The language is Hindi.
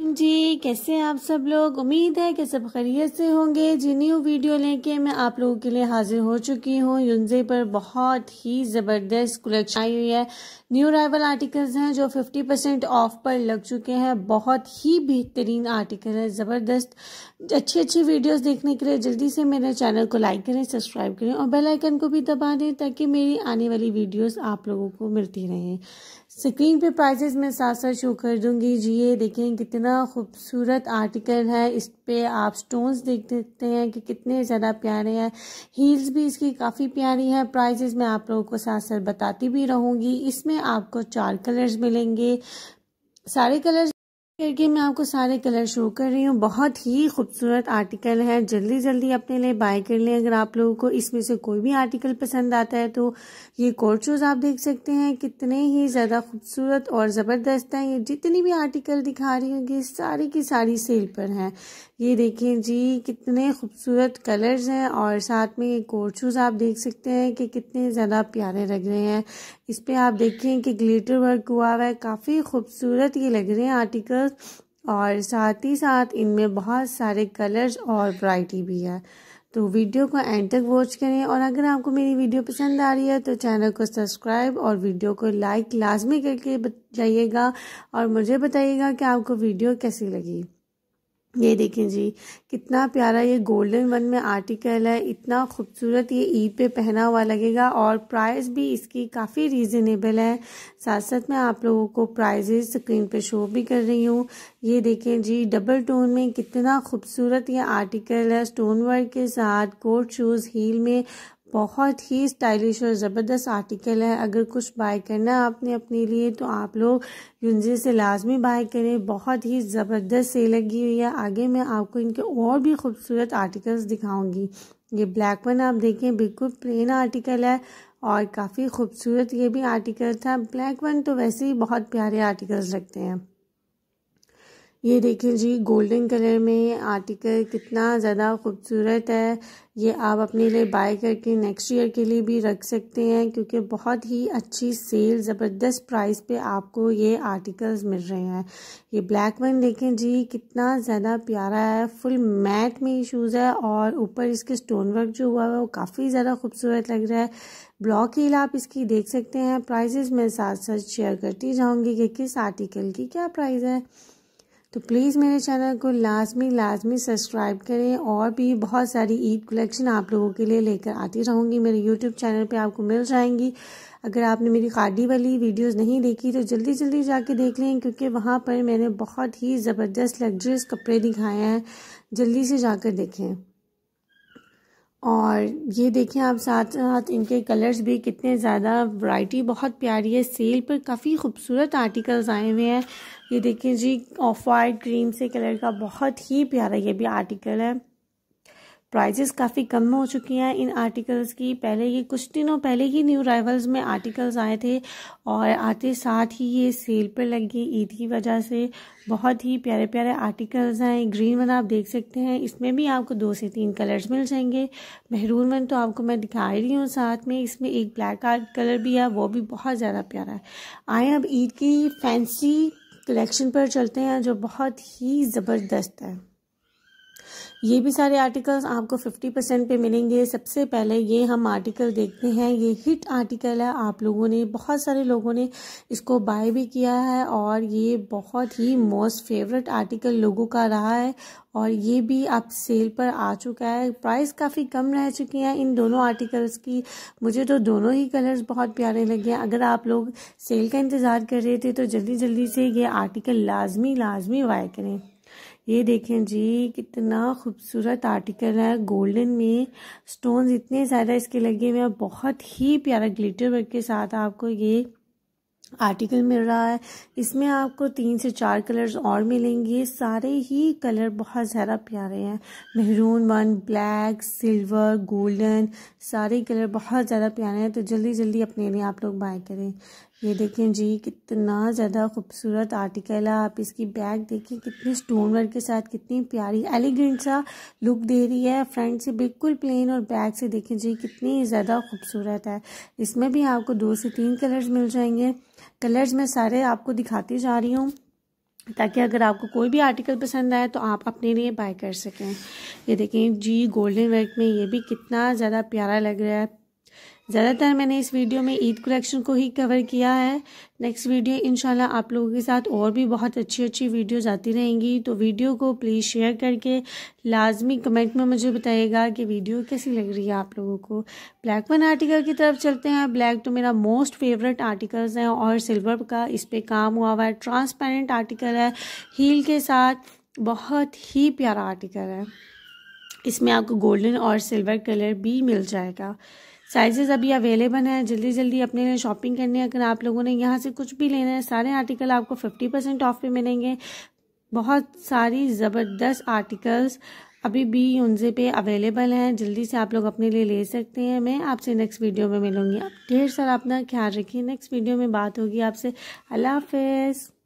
जी कैसे आप सब लोग उम्मीद है कि सब खैरियत से होंगे जी न्यू वीडियो लेके मैं आप लोगों के लिए हाजिर हो चुकी हूँ यूनजे पर बहुत ही ज़बरदस्त कलेक्शन आई हुई है न्यू राइवल आर्टिकल्स हैं जो 50 परसेंट ऑफ पर लग चुके हैं बहुत ही बेहतरीन आर्टिकल है ज़बरदस्त अच्छी अच्छी वीडियोस देखने के लिए जल्दी से मेरे चैनल को लाइक करें सब्सक्राइब करें और बेल आइकन को भी दबा दें ताकि मेरी आने वाली वीडियोस आप लोगों को मिलती रहें स्क्रीन पे प्राइजेज मैं साथ साथ शो कर दूंगी जी ये देखें कितना कितना खूबसूरत आर्टिकल है इस पर आप स्टोन्स देख देते हैं कि कितने ज़्यादा प्यारे हैं हील्स भी इसकी काफ़ी प्यारी है प्राइजेस मैं आप लोगों को साथ साथ बताती भी रहूँगी इसमें आपको चार कलर्स मिलेंगे सारे कलर्स करके मैं आपको सारे कलर शो कर रही हूँ बहुत ही खूबसूरत आर्टिकल है जल्दी जल्दी अपने लिए बाय कर लें अगर आप लोगों को इसमें से कोई भी आर्टिकल पसंद आता है तो ये कोट शूज़ आप देख सकते हैं कितने ही ज़्यादा खूबसूरत और ज़बरदस्त हैं ये जितनी भी आर्टिकल दिखा रही हूँ ये सारी की सारी सेल पर हैं ये देखें जी कितने खूबसूरत कलर्स हैं और साथ में ये कोट शूज़ आप देख सकते हैं कि कितने ज़्यादा प्यारे लग रहे हैं इस पर आप देखें कि ग्लिटर वर्क हुआ हुआ है काफ़ी खूबसूरत ये लग रहे हैं आर्टिकल कलर्स और साथ ही साथ इनमें बहुत सारे कलर्स और वराइटी भी है तो वीडियो को एंड तक वॉच करें और अगर आपको मेरी वीडियो पसंद आ रही है तो चैनल को सब्सक्राइब और वीडियो को लाइक लाजमी करके जाइएगा और मुझे बताइएगा कि आपको वीडियो कैसी लगी ये देखें जी कितना प्यारा ये गोल्डन वन में आर्टिकल है इतना खूबसूरत ये ईद e पे पहना हुआ लगेगा और प्राइस भी इसकी काफ़ी रीज़नेबल है साथ साथ मैं आप लोगों को प्राइजेस स्क्रीन पे शो भी कर रही हूँ ये देखें जी डबल टोन में कितना खूबसूरत ये आर्टिकल है स्टोन वर्क के साथ कोट शूज़ हील में बहुत ही स्टाइलिश और ज़बरदस्त आर्टिकल है अगर कुछ बाय करना है आपने अपने लिए तो आप लोग यूनजी से लाजमी बाय करें बहुत ही ज़बरदस्त सेल लगी हुई है आगे मैं आपको इनके और भी खूबसूरत आर्टिकल्स दिखाऊंगी ये ब्लैक वन आप देखें बिल्कुल प्लेन आर्टिकल है और काफ़ी खूबसूरत ये भी आर्टिकल था ब्लैक वन तो वैसे ही बहुत प्यारे आर्टिकल्स लगते हैं ये देखिए जी गोल्डन कलर में आर्टिकल कितना ज़्यादा खूबसूरत है ये आप अपने लिए बाय करके नेक्स्ट ईयर के लिए भी रख सकते हैं क्योंकि बहुत ही अच्छी सेल ज़बरदस्त प्राइस पे आपको ये आर्टिकल्स मिल रहे हैं ये ब्लैक वन देखें जी कितना ज़्यादा प्यारा है फुल मैट में ये शूज़ है और ऊपर इसके स्टोन वर्क जो हुआ है वो काफ़ी ज़्यादा खूबसूरत लग रहा है ब्लॉक हील आप इसकी देख सकते हैं प्राइजेज़ मैं साथ साथ शेयर करती जाऊँगी कि किस आर्टिकल की क्या प्राइस है तो प्लीज़ मेरे चैनल को लाजमी लाजमी सब्सक्राइब करें और भी बहुत सारी ईद कलेक्शन आप लोगों के लिए लेकर आती रहूँगी मेरे यूट्यूब चैनल पे आपको मिल जाएंगी अगर आपने मेरी खादी वाली वीडियोस नहीं देखी तो जल्दी जल्दी जाके देख लें क्योंकि वहाँ पर मैंने बहुत ही ज़बरदस्त लग्जरियस कपड़े दिखाए हैं जल्दी से जाकर देखें और ये देखें आप साथ साथ इनके कलर्स भी कितने ज़्यादा वैरायटी बहुत प्यारी है सेल पर काफ़ी खूबसूरत आर्टिकल्स आए हुए हैं ये देखिए जी ऑफ वाइट क्रीम से कलर का बहुत ही प्यारा ये भी आर्टिकल है प्राइजेस काफ़ी कम हो चुकी हैं इन आर्टिकल्स की पहले ये कुछ दिनों पहले ही न्यू राइवल्स में आर्टिकल्स आए थे और आते साथ ही ये सेल पर लग गई ईद की वजह से बहुत ही प्यारे प्यारे आर्टिकल्स हैं ग्रीन वन आप देख सकते हैं इसमें भी आपको दो से तीन कलर्स मिल जाएंगे महरून वन तो आपको मैं दिखा रही हूँ साथ में इसमें एक ब्लैक कलर भी है वो भी बहुत ज़्यादा प्यारा है आए अब ईद की फैंसी कलेक्शन पर चलते हैं जो बहुत ही ज़बरदस्त है ये भी सारे आर्टिकल्स आपको 50 परसेंट पे मिलेंगे सबसे पहले ये हम आर्टिकल देखते हैं ये हिट आर्टिकल है आप लोगों ने बहुत सारे लोगों ने इसको बाय भी किया है और ये बहुत ही मोस्ट फेवरेट आर्टिकल लोगों का रहा है और ये भी अब सेल पर आ चुका है प्राइस काफ़ी कम रह चुकी हैं इन दोनों आर्टिकल्स की मुझे तो दोनों ही कलर्स बहुत प्यारे लगे हैं अगर आप लोग सेल का इंतज़ार कर रहे थे तो जल्दी जल्दी से ये आर्टिकल लाजमी लाजमी वाय करें ये देखें जी कितना खूबसूरत आर्टिकल है गोल्डन में स्टोन्स इतने ज़्यादा इसके लगे हुए हैं बहुत ही प्यारा ग्लिटर वर्क के साथ आपको ये आर्टिकल मिल रहा है इसमें आपको तीन से चार कलर्स और मिलेंगे सारे ही कलर बहुत ज़्यादा प्यारे हैं मेहरून वन ब्लैक सिल्वर गोल्डन सारे कलर बहुत ज़्यादा प्यारे हैं तो जल्दी जल्दी अपने लिए आप लोग बाय करें ये देखें जी कितना ज़्यादा खूबसूरत आर्टिकल है आप इसकी बैग देखिए कितनी स्टोन वर्क के साथ कितनी प्यारी एलिगेंट सा लुक दे रही है फ्रंट से बिल्कुल प्लेन और बैक से देखें जी कितनी ज़्यादा खूबसूरत है इसमें भी आपको दो से तीन कलर्स मिल जाएंगे कलर्स मैं सारे आपको दिखाती जा रही हूँ ताकि अगर आपको कोई भी आर्टिकल पसंद आए तो आप अपने लिए बाय कर सकें ये देखें जी गोल्डन वर्क में ये भी कितना ज़्यादा प्यारा लग रहा है ज़्यादातर मैंने इस वीडियो में ईद कलेक्शन को ही कवर किया है नेक्स्ट वीडियो इनशाला आप लोगों के साथ और भी बहुत अच्छी अच्छी वीडियोज़ आती रहेंगी तो वीडियो को प्लीज़ शेयर करके लाजमी कमेंट में मुझे बताइएगा कि वीडियो कैसी लग रही है आप लोगों को ब्लैक वन आर्टिकल की तरफ चलते हैं ब्लैक तो मेरा मोस्ट फेवरेट आर्टिकल्स हैं और सिल्वर का इस पर काम हुआ हुआ है ट्रांसपेरेंट आर्टिकल है हील के साथ बहुत ही प्यारा आर्टिकल है इसमें आपको गोल्डन और सिल्वर कलर भी मिल जाएगा साइजेज़ अभी अवेलेबल हैं जल्दी जल्दी अपने लिए शॉपिंग करनी है अगर आप लोगों ने यहाँ से कुछ भी लेना है सारे आर्टिकल आपको फिफ्टी परसेंट ऑफ पे मिलेंगे बहुत सारी ज़बरदस्त आर्टिकल्स अभी भी उनसे पे अवेलेबल हैं जल्दी से आप लोग अपने लिए ले सकते हैं मैं आपसे नेक्स्ट वीडियो में मिलूँगी ढेर सारा अपना ख्याल रखिए नेक्स्ट वीडियो में बात होगी आपसे अल्लाह हाफिज़